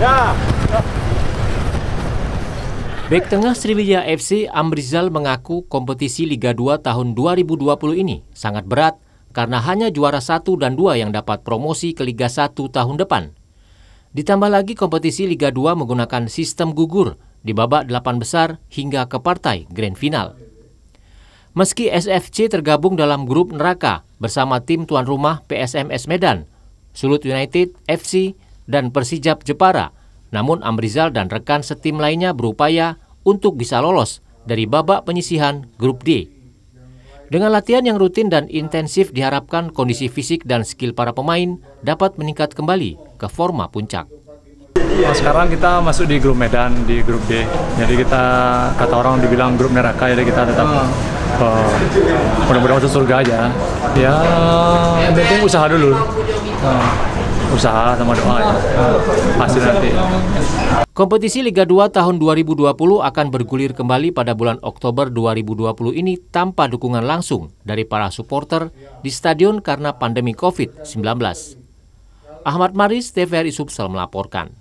Nah. Baik tengah Sriwijaya FC Amrizal mengaku kompetisi Liga 2 tahun 2020 ini sangat berat karena hanya juara 1 dan 2 yang dapat promosi ke Liga 1 tahun depan. Ditambah lagi kompetisi Liga 2 menggunakan sistem gugur di babak 8 besar hingga ke partai grand final. Meski SFC tergabung dalam grup neraka bersama tim tuan rumah PSMS Medan, Sulut United, FC, dan Persijap Jepara. Namun Amrizal dan rekan setim lainnya berupaya untuk bisa lolos dari babak penyisihan grup D. Dengan latihan yang rutin dan intensif diharapkan kondisi fisik dan skill para pemain dapat meningkat kembali ke forma puncak. Nah, sekarang kita masuk di grup Medan di grup D. Jadi kita kata orang dibilang grup neraka jadi kita tetap uh, mudah-mudahan masuk surga aja. Ya, penting usaha dulu. Uh usaha sama doa ya. Hasil nanti. Kompetisi Liga 2 tahun 2020 akan bergulir kembali pada bulan Oktober 2020 ini tanpa dukungan langsung dari para supporter di stadion karena pandemi COVID-19. Ahmad Maris, TVRI Subsel melaporkan.